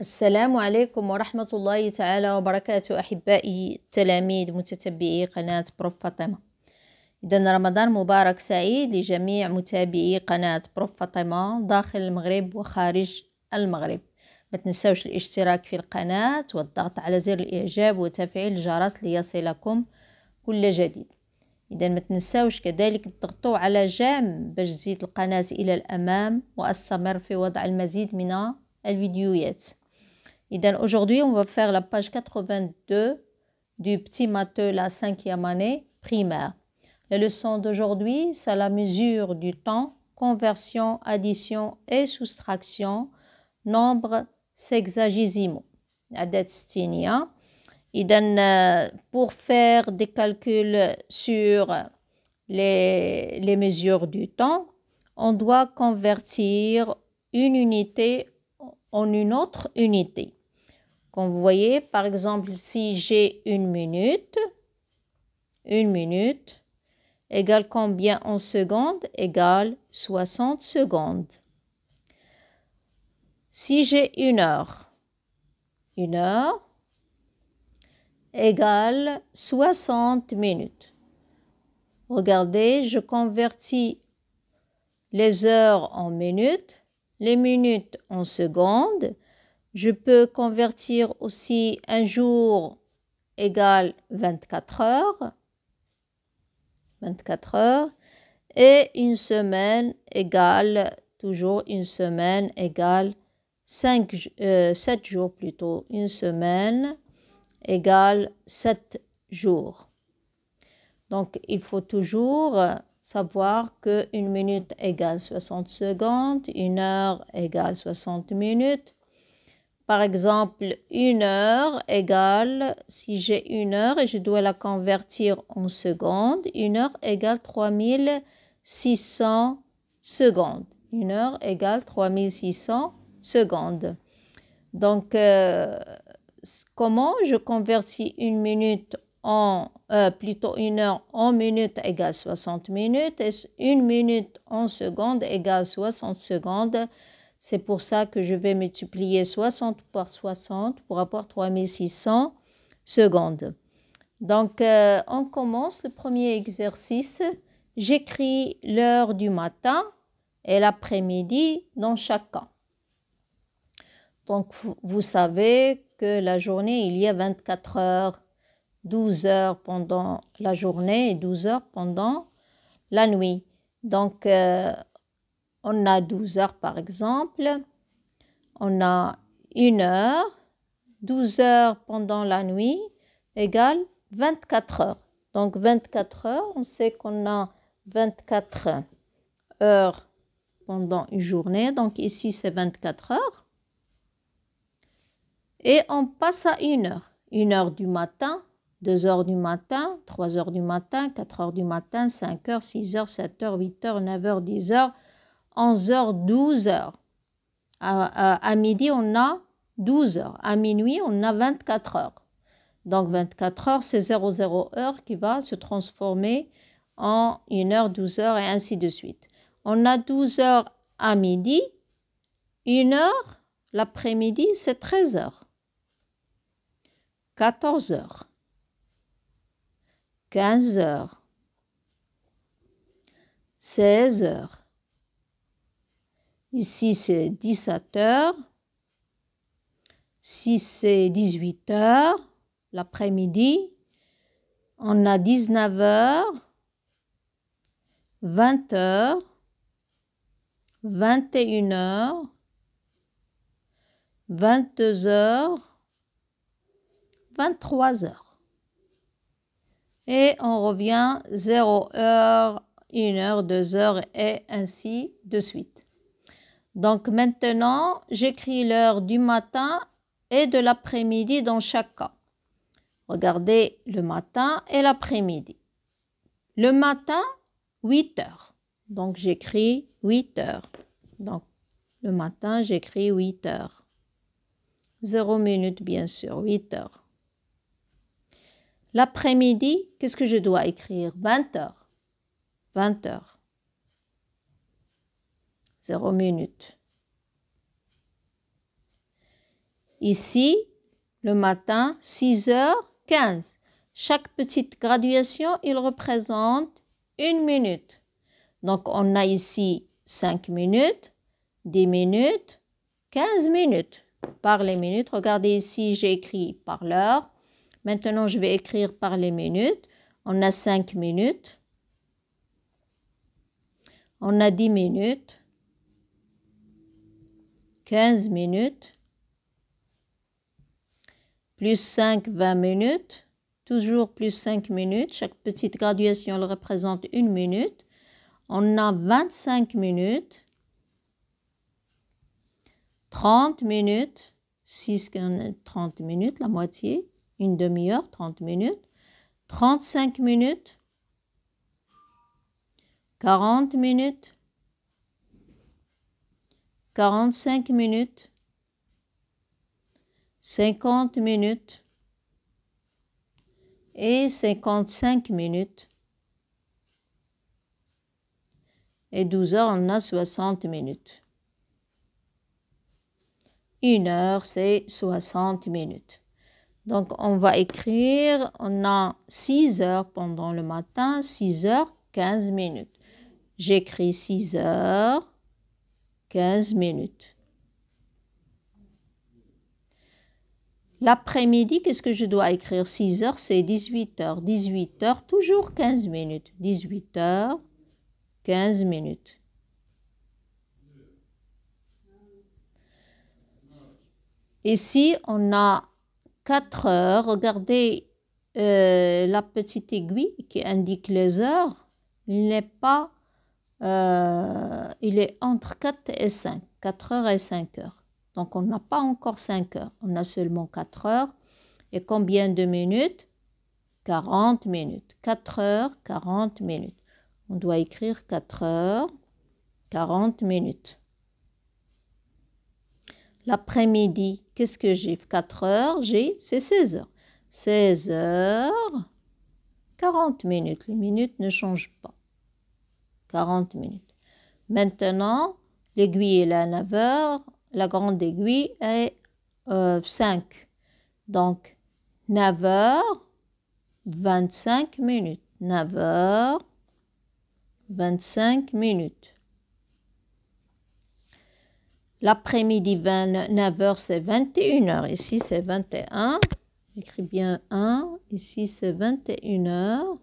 السلام عليكم ورحمة الله تعالى وبركاته أحبائي التلاميذ متتبعي قناة بروف فاطمة إذا رمضان مبارك سعيد لجميع متابعي قناة بروف فاطمة داخل المغرب وخارج المغرب ما تنسوش الاشتراك في القناة والضغط على زر الإعجاب وتفعيل الجرس ليصلكم كل جديد إذا ما تنساوش كذلك تضغطوا على جام باش تزيد القناة إلى الأمام وأستمر في وضع المزيد من الفيديوهات Aujourd'hui, on va faire la page 82 du petit matheux, la cinquième année primaire. La leçon d'aujourd'hui, c'est la mesure du temps, conversion, addition et soustraction, nombre nombres sexagisimaux. Euh, pour faire des calculs sur les, les mesures du temps, on doit convertir une unité en une autre unité. Comme vous voyez, par exemple, si j'ai une minute, une minute égale combien en secondes Égale 60 secondes. Si j'ai une heure, une heure égale 60 minutes. Regardez, je convertis les heures en minutes les minutes en secondes. Je peux convertir aussi un jour égale 24 heures. 24 heures. Et une semaine égale, toujours une semaine égale 5, euh, jours plutôt. Une semaine égale 7 jours. Donc, il faut toujours savoir que une minute égale 60 secondes, une heure égale 60 minutes. Par exemple, une heure égale, si j'ai une heure et je dois la convertir en secondes, une heure égale 3600 secondes. Une heure égale 3600 secondes. Donc, euh, comment je convertis une minute en euh, plutôt une heure en minutes égale 60 minutes et une minute en seconde égale 60 secondes. C'est pour ça que je vais multiplier 60 par 60 pour avoir 3600 secondes. Donc, euh, on commence le premier exercice. J'écris l'heure du matin et l'après-midi dans chacun. Donc, vous savez que la journée, il y a 24 heures. 12 heures pendant la journée et 12 heures pendant la nuit. Donc, euh, on a 12 heures par exemple, on a 1 heure, 12 heures pendant la nuit égale 24 heures. Donc 24 heures, on sait qu'on a 24 heures pendant une journée. Donc ici, c'est 24 heures. Et on passe à 1 heure. 1 heure du matin, 2 heures du matin, 3 heures du matin, 4 heures du matin, 5 heures, 6 heures, 7 heures, 8 heures, 9 heures, 10 heures, 11 heures, 12 heures. À, midi, on a 12 heures. À minuit, on a 24 heures. Donc 24 heures, c'est 00 heures qui va se transformer en 1 heure, 12 heures et ainsi de suite. On a 12 heures à midi, 1 heure, l'après-midi, c'est 13 heures. 14 heures. 15 heures, 16 heures. Ici, c'est 17 heures. Si c'est 18 heures, l'après-midi, on a 19 heures, 20 heures, 21 heures, 22 heures, 23 heures et on revient 0 heure, 1 heure, 2 heures et ainsi de suite. Donc maintenant, j'écris l'heure du matin et de l'après-midi dans chaque cas. Regardez le matin et l'après-midi. Le matin, 8 heures. Donc j'écris 8 heures. Donc le matin, j'écris 8 heures. 0 minutes, bien sûr, 8 heures. L'après-midi, qu'est-ce que je dois écrire 20 heures. 20 heures. 0 minutes. Ici, le matin, 6h15. Chaque petite graduation, il représente une minute. Donc, on a ici 5 minutes, 10 minutes, 15 minutes. Par les minutes, regardez ici, j'ai écrit par l'heure, Maintenant, je vais écrire par les minutes. On a 5 minutes. On a 10 minutes. 15 minutes. Plus 5, 20 minutes. Toujours plus 5 minutes. Chaque petite graduation, le représente une minute. On a 25 minutes. 30 minutes. 6, 30 minutes, la moitié une demi-heure, 30 minutes, 35 minutes, 40 minutes, 45 minutes, 50 minutes et 55 minutes. Et 12 heures, on a 60 minutes. Une heure, c'est 60 minutes. Donc, on va écrire, on a 6 heures pendant le matin, 6 heures, 15 minutes. J'écris 6 heures, 15 minutes. L'après-midi, qu'est-ce que je dois écrire 6 heures, c'est 18 heures. 18 heures, toujours 15 minutes. 18 heures, 15 minutes. Ici, on a 4 heures, regardez euh, la petite aiguille qui indique les heures, il n'est pas, euh, il est entre 4 et 5, 4 heures et 5 heures. Donc on n'a pas encore 5 heures, on a seulement 4 heures. Et combien de minutes 40 minutes. 4 heures, 40 minutes. On doit écrire 4 heures, 40 minutes. L'après-midi, qu'est-ce que j'ai 4 heures, j'ai, c'est 16 heures. 16 heures, 40 minutes. Les minutes ne changent pas. 40 minutes. Maintenant, l'aiguille est à 9 heures, la grande aiguille est euh, 5. Donc, 9 heures, 25 minutes. 9 heures, 25 minutes. L'après-midi, 29 h c'est 21h. Ici, c'est 21. J'écris bien 1. Ici, c'est 21h.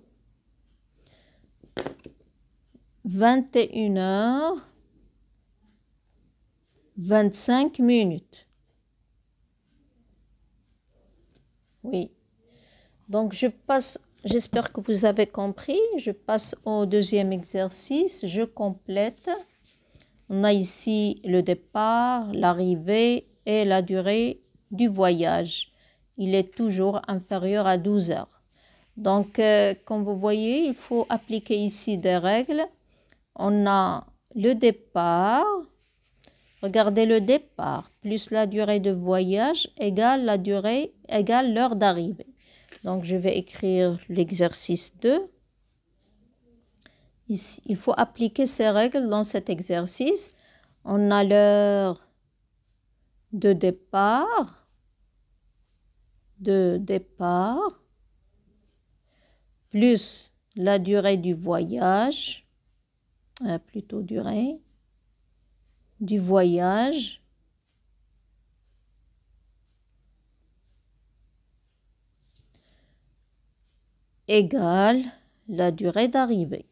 21h. 25 minutes. Oui. Donc, je passe, j'espère que vous avez compris. Je passe au deuxième exercice. Je complète. On a ici le départ, l'arrivée et la durée du voyage. Il est toujours inférieur à 12 heures. Donc, euh, comme vous voyez, il faut appliquer ici des règles. On a le départ. Regardez le départ plus la durée de voyage égale la durée égale l'heure d'arrivée. Donc, je vais écrire l'exercice 2 il faut appliquer ces règles dans cet exercice. On a l'heure de départ, de départ, plus la durée du voyage, hein, plutôt durée, du voyage, égale la durée d'arrivée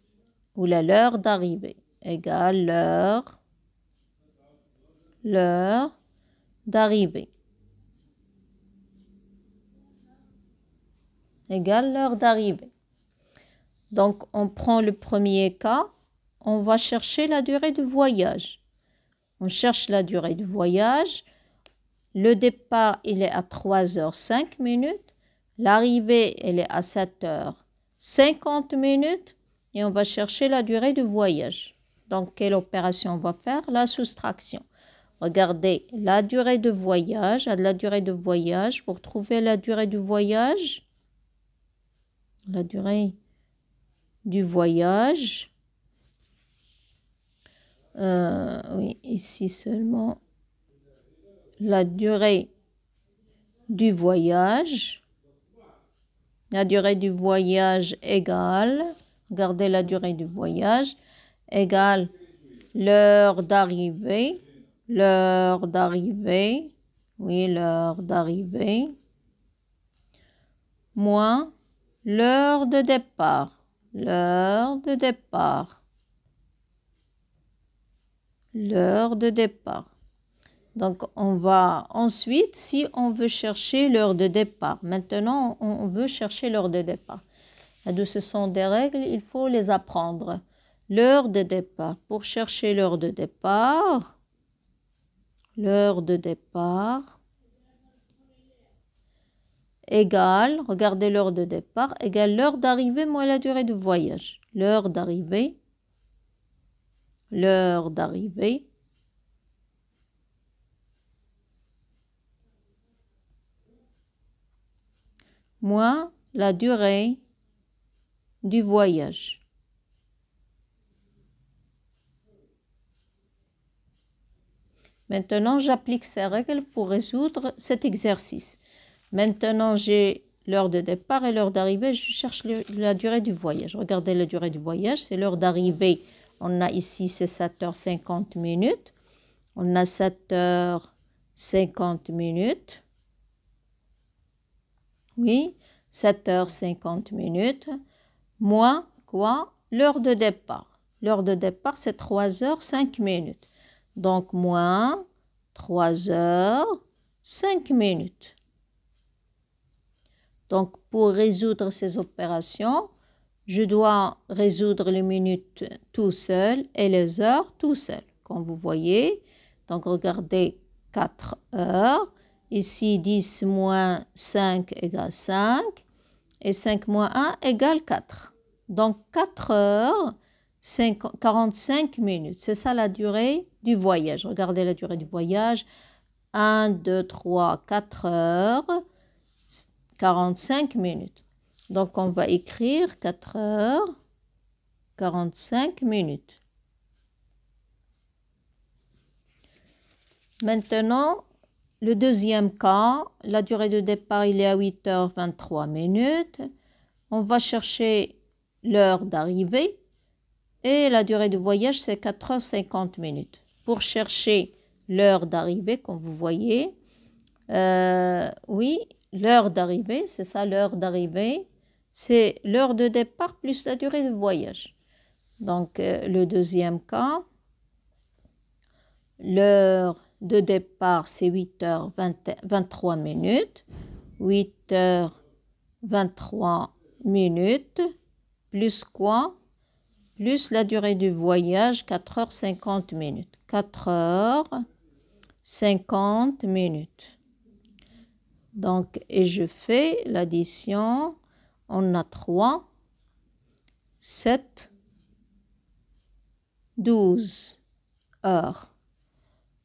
ou la l'heure d'arrivée égale l'heure l'heure d'arrivée égale l'heure d'arrivée. Donc on prend le premier cas, on va chercher la durée de voyage. On cherche la durée du voyage. Le départ, il est à 3 h 5 minutes. L'arrivée, elle est à 7h50 minutes et on va chercher la durée du voyage. Donc, quelle opération on va faire La soustraction. Regardez, la durée de voyage, à la durée de voyage, pour trouver la durée du voyage, la durée du voyage, euh, oui, ici seulement, la durée du voyage, la durée du voyage égale Garder la durée du voyage égale l'heure d'arrivée, l'heure d'arrivée, oui, l'heure d'arrivée, moins l'heure de départ, l'heure de départ, l'heure de départ. Donc, on va ensuite, si on veut chercher l'heure de départ, maintenant, on veut chercher l'heure de départ. Ce sont des règles, il faut les apprendre. L'heure de départ. Pour chercher l'heure de départ, l'heure de départ égale, regardez l'heure de départ, égale l'heure d'arrivée moins la durée du voyage. L'heure d'arrivée, l'heure d'arrivée moins la durée du voyage. Maintenant, j'applique ces règles pour résoudre cet exercice. Maintenant, j'ai l'heure de départ et l'heure d'arrivée. Je cherche la durée du voyage. Regardez la durée du voyage. C'est l'heure d'arrivée. On a ici, c'est 7h50 minutes. On a 7h50 minutes. Oui, 7h50 minutes moins quoi L'heure de départ. L'heure de départ, c'est 3 heures 5 minutes. Donc, moins 3 heures 5 minutes. Donc, pour résoudre ces opérations, je dois résoudre les minutes tout seul et les heures tout seul. Comme vous voyez, donc regardez 4 heures. Ici, 10 moins 5 égale 5 et 5 moins 1 égale 4. Donc 4 heures 5, 45 minutes. C'est ça la durée du voyage. Regardez la durée du voyage. 1, 2, 3, 4 heures 45 minutes. Donc on va écrire 4 heures 45 minutes. Maintenant, le deuxième cas, la durée de départ, il est à 8h23 minutes. On va chercher l'heure d'arrivée et la durée de voyage, c'est 4h50 minutes. Pour chercher l'heure d'arrivée, comme vous voyez, euh, oui, l'heure d'arrivée, c'est ça l'heure d'arrivée, c'est l'heure de départ plus la durée de voyage. Donc, euh, le deuxième cas, l'heure de départ, c'est 8h23 minutes. 8h23 minutes, plus quoi Plus la durée du voyage, 4h50 minutes. 4h50 minutes. Donc, et je fais l'addition. On a 3, 7, 12 heures.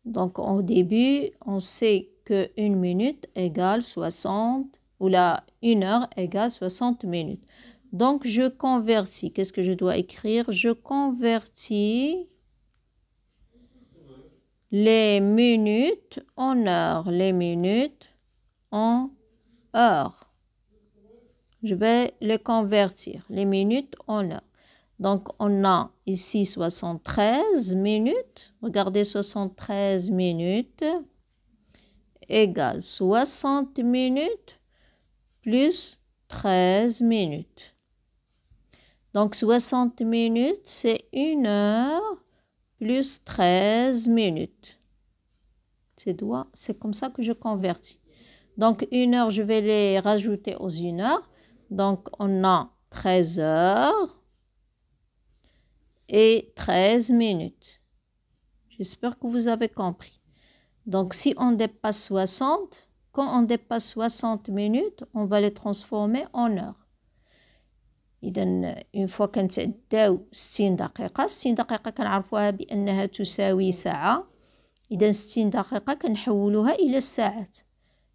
Donc au début, on sait que une minute égale 60 ou là, une heure égale 60 minutes. Donc je convertis. Qu'est-ce que je dois écrire Je convertis les minutes en heures, les minutes en heures. Je vais les convertir, les minutes en heures. Donc, on a ici 73 minutes. Regardez, 73 minutes égale 60 minutes plus 13 minutes. Donc, 60 minutes, c'est 1 heure plus 13 minutes. C'est comme ça que je convertis. Donc, 1 heure, je vais les rajouter aux 1 heure. Donc, on a 13 heures et 13 minutes. J'espère que vous avez compris. Donc, si on dépasse 60, quand on dépasse 60 minutes, on va les transformer en heures. إذا إن فوا كنتعداو 60 دقيقة 60 دقيقة كنعرفوها بأنها تساوي ساعة إذن 60 دقيقة كنحولوها إلى الساعات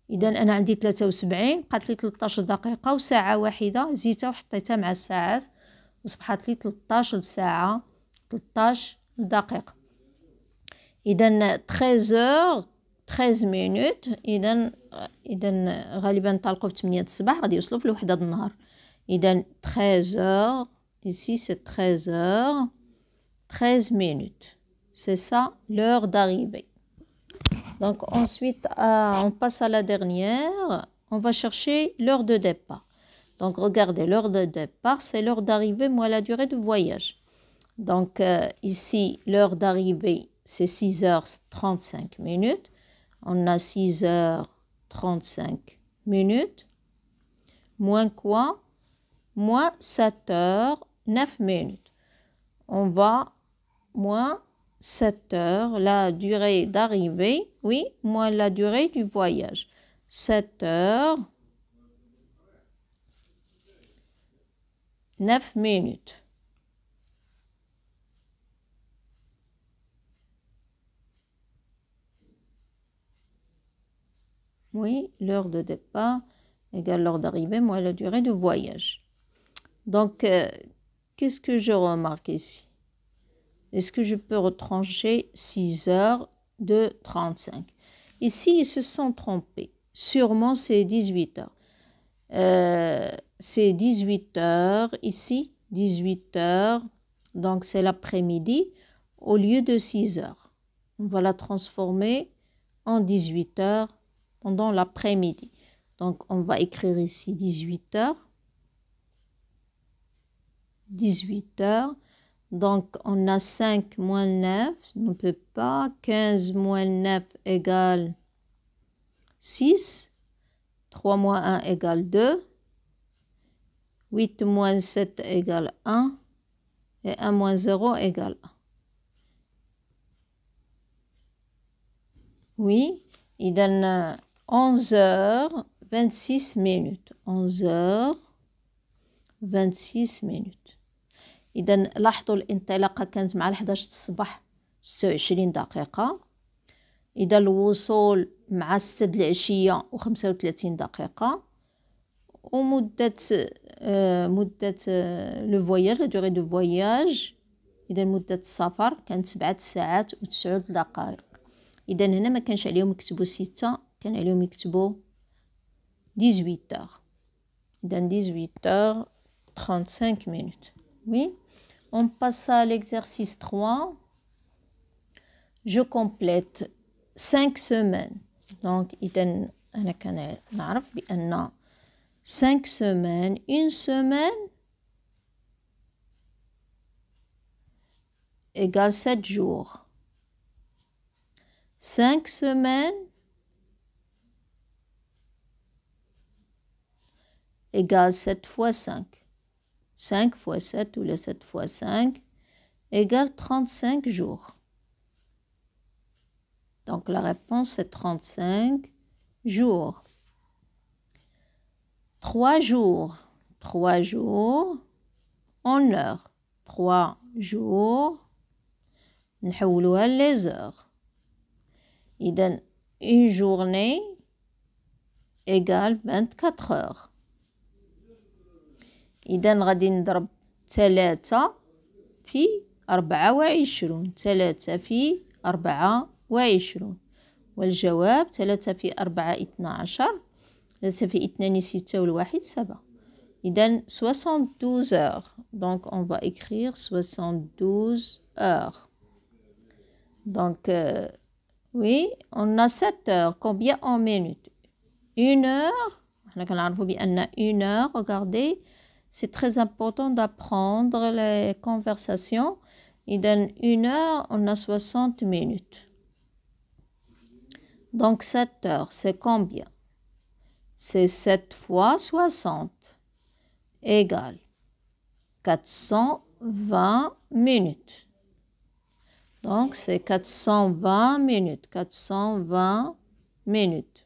إذن أنا عندي 73 بقات لي 13 دقيقة وساعة واحدة زيتها وحطيتها مع الساعات وصبحت لي 13 ساعة 13 دقيقة إذا 13 13 مينوت إذا إذا غالبا نطلقوا في 8 الصباح غادي يوصلوا في الوحدة النهار إذا 13 ici c'est 13 heures 13 minutes c'est ça l'heure d'arrivée donc ensuite euh, on passe à la dernière on va chercher l'heure de départ donc regardez l'heure de départ, c'est l'heure d'arrivée, moins la durée du voyage. Donc euh, ici, l'heure d'arrivée, c'est 6h35 minutes. On a 6h35 minutes. Moins quoi Moins 7 h 9 minutes. On va moins 7 heures, la durée d'arrivée, oui, moins la durée du voyage. 7 heures 9 minutes. Oui, l'heure de départ égale l'heure d'arrivée moins la durée de voyage. Donc, euh, qu'est-ce que je remarque ici Est-ce que je peux retrancher 6 heures de 35 Ici, ils se sont trompés. Sûrement, c'est 18 heures. Euh, c'est 18 h ici, 18 heures, donc c'est l'après-midi, au lieu de 6 heures. On va la transformer en 18 heures pendant l'après-midi. Donc on va écrire ici 18 heures. 18 h Donc on a 5 moins 9, on ne peut pas. 15 moins 9 égale 6. 3 moins 1 égale 2. 8 moins 7 égale 1. Et 1 moins 0 égale 1. Oui, il donne 11 heures 26 minutes. 11 heures 26 minutes. إذا 11 26 مع ستة العشية وخمسة وثلاثين دقيقة ومدة آه مدة آه لو فواياج لا دوغي دو فواياج إذا مدة السفر كانت سبعة ساعات وتسعود دقائق إذا هنا ما كانش عليهم يكتبوا ستة كان عليهم يكتبوا ديزويتور إذا ديزويتور تخونت سانك مينوت وي اون باسا ليكزارسيس تخوا جو كومبليت سانك سومان Donc, إذن y a 5 semaines, une semaine égale 7 jours. 5 semaines égale 7 fois 5. 5 fois 7 ou le 7 fois 5 égale 35 jours. Donc, la réponse, c'est 35 jours. 3 jours. 3 jours, en heure. 3 jours, on va les changer en heures. Donc, 1 journée égale 24 heures. Donc, on va 3 fois 24. 3 fois 24. وعشرون والجواب في 72 heures donc on va écrire 72 heures donc euh, oui on a 7 heures combien en minutes une heure une heure regardez c'est très important d'apprendre les conversations Il donne une heure on a 60 minutes donc 7 heures, c'est combien C'est 7 fois 60 égale 420 minutes. Donc c'est 420 minutes, 420 minutes.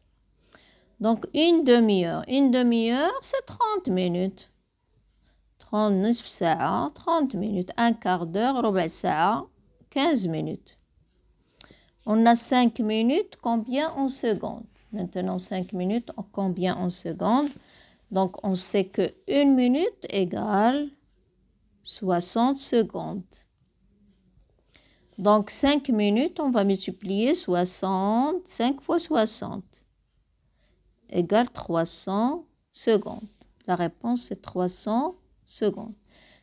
Donc une demi-heure, une demi-heure c'est 30 minutes. 30 minutes, 30 minutes, un quart d'heure, 15 minutes. On a 5 minutes, combien en secondes Maintenant, 5 minutes, combien en secondes Donc, on sait que 1 minute égale 60 secondes. Donc, 5 minutes, on va multiplier 60, 5 fois 60 égale 300 secondes. La réponse est 300 secondes.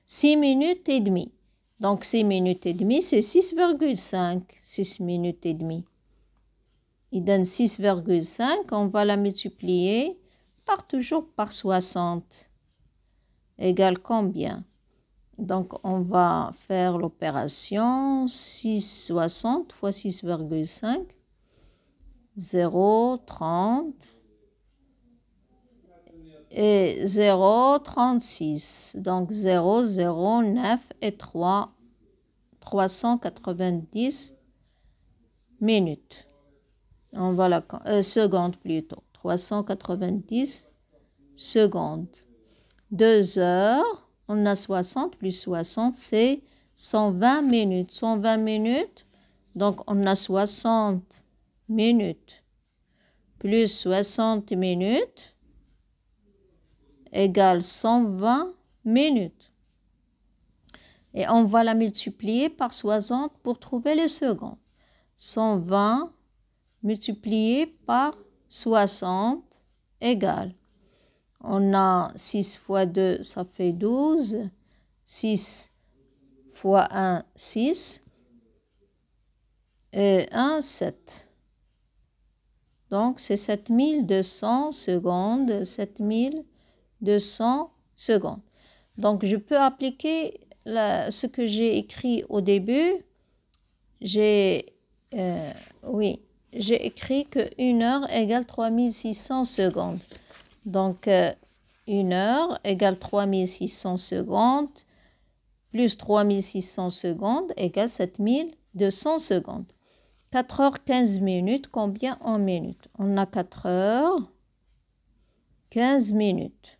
6 minutes et demie. Donc 6 minutes et demie, c'est 6,5. 6 minutes et demie. Il donne 6,5. On va la multiplier par toujours par 60. Égale combien Donc on va faire l'opération 6,60 fois 6,5. 0,30 et 0,36. Donc 0, 0, 9 et 3, 390 minutes. On va la, euh, seconde plutôt. 390 secondes. 2 heures, on a 60 plus 60, c'est 120 minutes. 120 minutes, donc on a 60 minutes plus 60 minutes égale 120 minutes. Et on va la multiplier par 60 pour trouver les secondes. 120 multiplié par 60 égale. On a 6 fois 2, ça fait 12. 6 fois 1, 6. Et 1, 7. Donc, c'est 7200 secondes, 7000 200 secondes. Donc, je peux appliquer ce que j'ai écrit au début. J'ai, euh, oui, j'ai écrit que 1 heure égale 3600 secondes. Donc, une heure égale 3600 euh, secondes plus 3600 secondes égale 7200 secondes. 4 heures 15 minutes, combien en minutes On a 4 heures 15 minutes.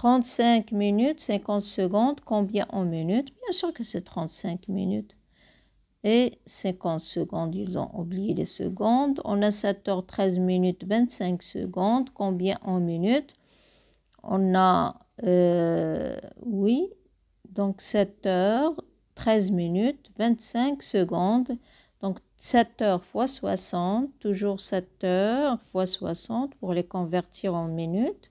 35 minutes, 50 secondes, combien en minutes Bien sûr que c'est 35 minutes. Et 50 secondes, ils ont oublié les secondes. On a 7h13 minutes, 25 secondes, combien en minutes On a, euh, oui, donc 7h13 minutes, 25 secondes. Donc 7h fois 60, toujours 7h fois 60 pour les convertir en minutes.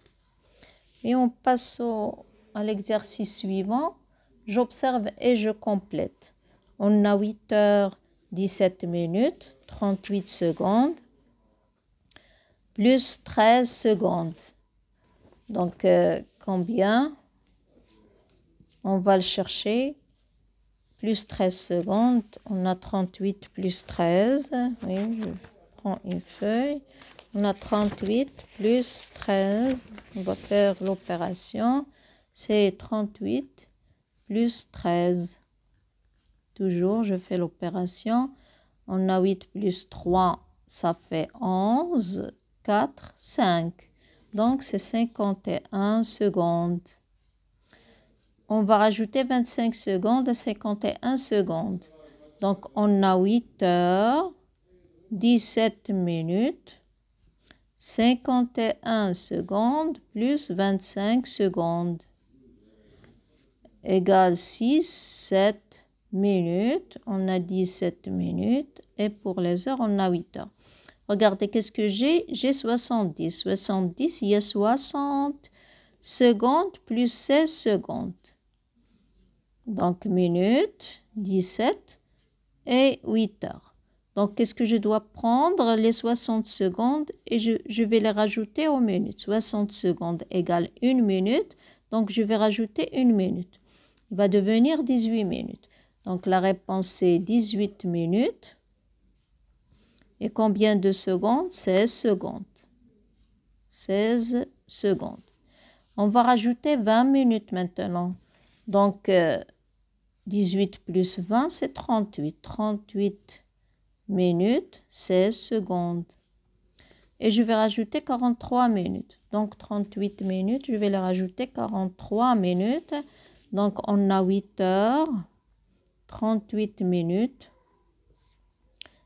Et on passe au, à l'exercice suivant. J'observe et je complète. On a 8 h 17 minutes 38 secondes plus 13 secondes. Donc euh, combien On va le chercher. Plus 13 secondes. On a 38 plus 13. Oui, je prends une feuille. On a 38 plus 13. On va faire l'opération. C'est 38 plus 13. Toujours, je fais l'opération. On a 8 plus 3, ça fait 11. 4, 5. Donc, c'est 51 secondes. On va rajouter 25 secondes à 51 secondes. Donc, on a 8 heures, 17 minutes, 51 secondes plus 25 secondes égale 6, 7 minutes. On a 17 minutes et pour les heures, on a 8 heures. Regardez, qu'est-ce que j'ai J'ai 70. 70, il y a 60 secondes plus 16 secondes. Donc, minutes, 17 et 8 heures. Donc, qu'est-ce que je dois prendre Les 60 secondes et je, vais les rajouter aux minutes. 60 secondes égale 1 minute. Donc, je vais rajouter 1 minute. Il va devenir 18 minutes. Donc, la réponse, est 18 minutes. Et combien de secondes 16 secondes. 16 secondes. On va rajouter 20 minutes maintenant. Donc, 18 euh, plus 20, c'est 38. 38 minutes 16 secondes. Et je vais rajouter 43 minutes. Donc 38 minutes, je vais le rajouter 43 minutes. Donc on a 8 heures 38 minutes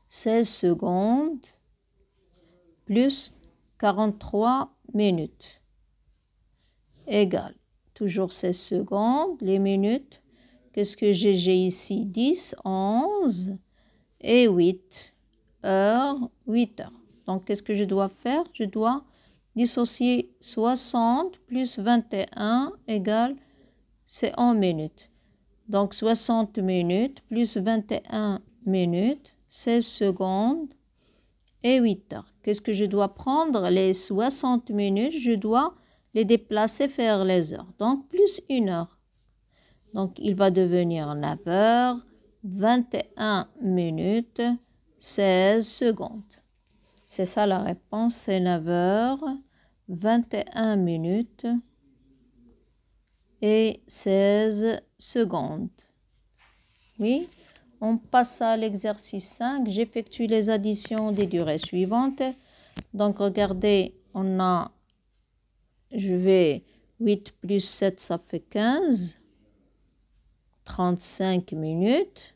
16 secondes plus 43 minutes Égal. toujours 16 secondes les minutes qu'est-ce que j'ai ici 10 11 et 8 heures, 8 heures. Donc, qu'est-ce que je dois faire Je dois dissocier 60 plus 21 égale, c'est en minutes. Donc, 60 minutes plus 21 minutes, 16 secondes et 8 heures. Qu'est-ce que je dois prendre Les 60 minutes, je dois les déplacer vers les heures. Donc, plus 1 heure. Donc, il va devenir 9 heures. 21 minutes 16 secondes. C'est ça la réponse, c'est 9 heures 21 minutes et 16 secondes. Oui, on passe à l'exercice 5. J'effectue les additions des durées suivantes. Donc, regardez, on a, je vais 8 plus 7, ça fait 15. 35 minutes.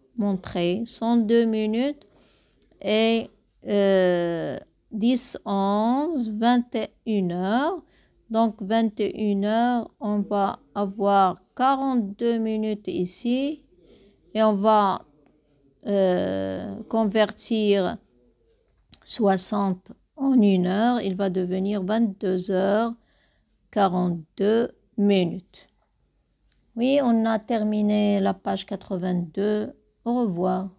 102 minutes et 10, 11, 21 heures. Donc 21 heures, on va avoir 42 minutes ici et on va euh, convertir 60 en 1 heure, il va devenir 22 heures 42 minutes. Oui, on a terminé la page 82 au revoir.